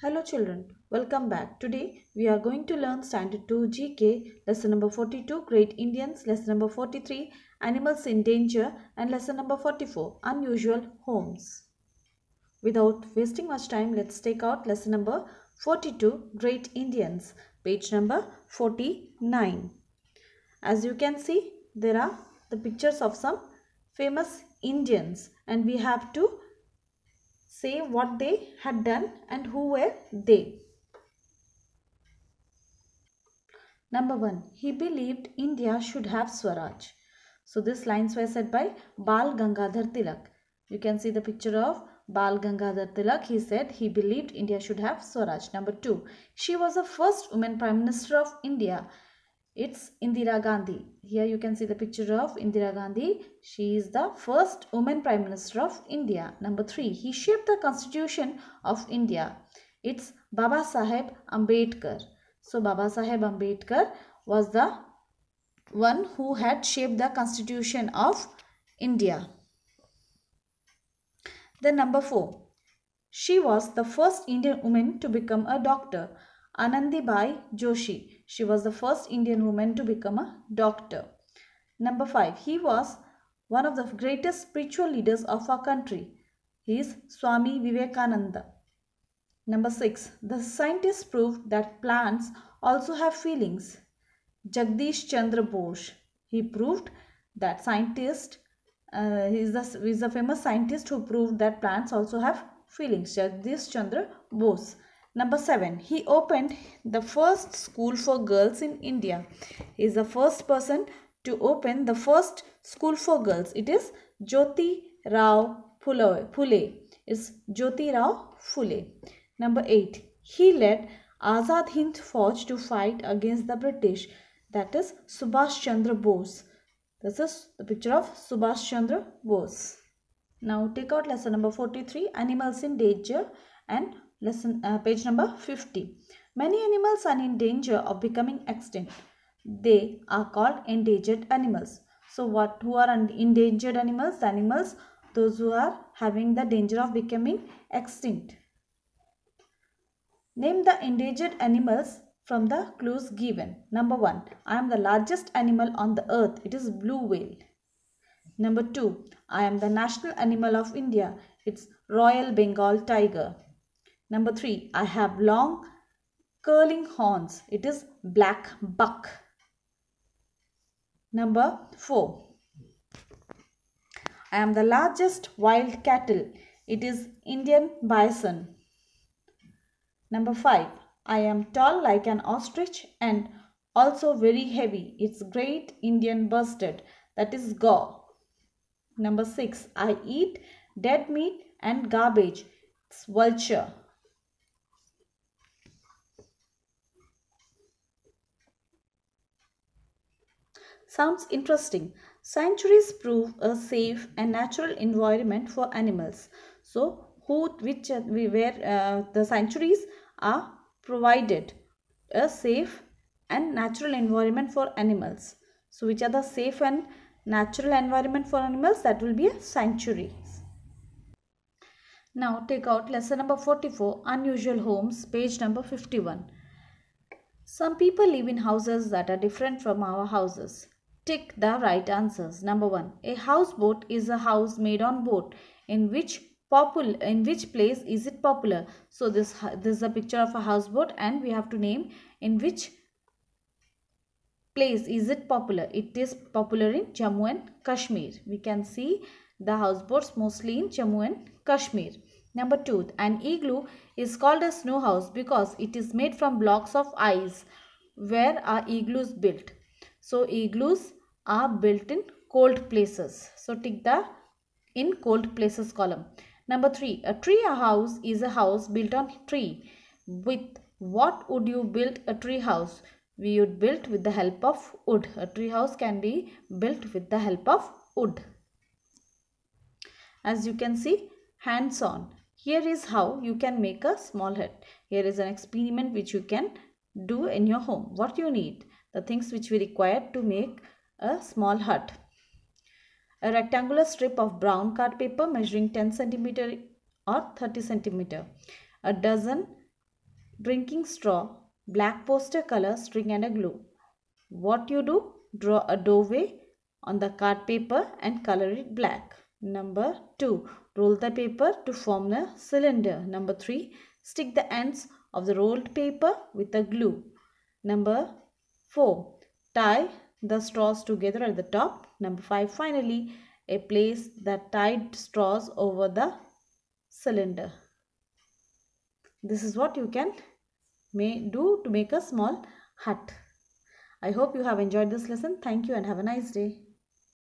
Hello children, welcome back. Today we are going to learn standard 2 GK, lesson number 42, Great Indians, lesson number 43, Animals in Danger and lesson number 44, Unusual Homes. Without wasting much time, let's take out lesson number 42, Great Indians, page number 49. As you can see, there are the pictures of some famous Indians and we have to say what they had done and who were they. Number 1. He believed India should have Swaraj. So these lines were said by Bal Gangadhar Tilak. You can see the picture of Bal Gangadhar Tilak. He said he believed India should have Swaraj. Number 2. She was the first woman prime minister of India it's Indira Gandhi. Here you can see the picture of Indira Gandhi. She is the first woman prime minister of India. Number three, he shaped the constitution of India. It's Baba Saheb Ambedkar. So Baba Saheb Ambedkar was the one who had shaped the constitution of India. Then number four, she was the first Indian woman to become a doctor. Anandibai Joshi. She was the first Indian woman to become a doctor. Number 5. He was one of the greatest spiritual leaders of our country. He is Swami Vivekananda. Number 6. The scientists proved that plants also have feelings. Jagdish Chandra Bose. He proved that scientist, uh, he, is a he is famous scientist who proved that plants also have feelings. Jagdish Chandra Bose. Number 7. He opened the first school for girls in India. He is the first person to open the first school for girls. It is Jyoti Rao Phule. It's Jyoti Rao Phule. Number 8. He led Azad Hind Fauj to fight against the British. That is Subhash Chandra Bose. This is the picture of Subhash Chandra Bose. Now take out lesson number 43 Animals in Danger and lesson uh, page number 50 many animals are in danger of becoming extinct they are called endangered animals so what who are endangered animals animals those who are having the danger of becoming extinct name the endangered animals from the clues given number 1 i am the largest animal on the earth it is blue whale number 2 i am the national animal of india it's royal bengal tiger Number three, I have long curling horns. It is black buck. Number four, I am the largest wild cattle. It is Indian bison. Number five, I am tall like an ostrich and also very heavy. It's great Indian bustard. That is gaw. Number six, I eat dead meat and garbage. It's vulture. Sounds interesting. Sanctuaries prove a safe and natural environment for animals. So, who, which, uh, we where uh, the sanctuaries are provided a safe and natural environment for animals. So, which are the safe and natural environment for animals? That will be a sanctuary. Now, take out lesson number 44, Unusual Homes, page number 51. Some people live in houses that are different from our houses. Tick the right answers. Number 1. A houseboat is a house made on boat in which popul? in which place is it popular so this this is a picture of a houseboat and we have to name in which place is it popular it is popular in jammu and kashmir we can see the houseboats mostly in jammu and kashmir number 2 an igloo is called a snow house because it is made from blocks of ice where are igloos built so igloos are built in cold places. So tick the in cold places column. Number 3. A tree house is a house built on tree. With what would you build a tree house? We would build with the help of wood. A tree house can be built with the help of wood. As you can see, hands on. Here is how you can make a small hut. Here is an experiment which you can do in your home. What you need? The things which we require to make a small hut. A rectangular strip of brown card paper measuring 10 centimeter or 30 centimeter. A dozen drinking straw, black poster color, string and a glue. What you do? Draw a doorway on the card paper and color it black. Number 2. Roll the paper to form a cylinder. Number 3. Stick the ends of the rolled paper with a glue. Number 4. Tie the straws together at the top. Number 5. Finally, I place the tied straws over the cylinder. This is what you can may do to make a small hut. I hope you have enjoyed this lesson. Thank you and have a nice day.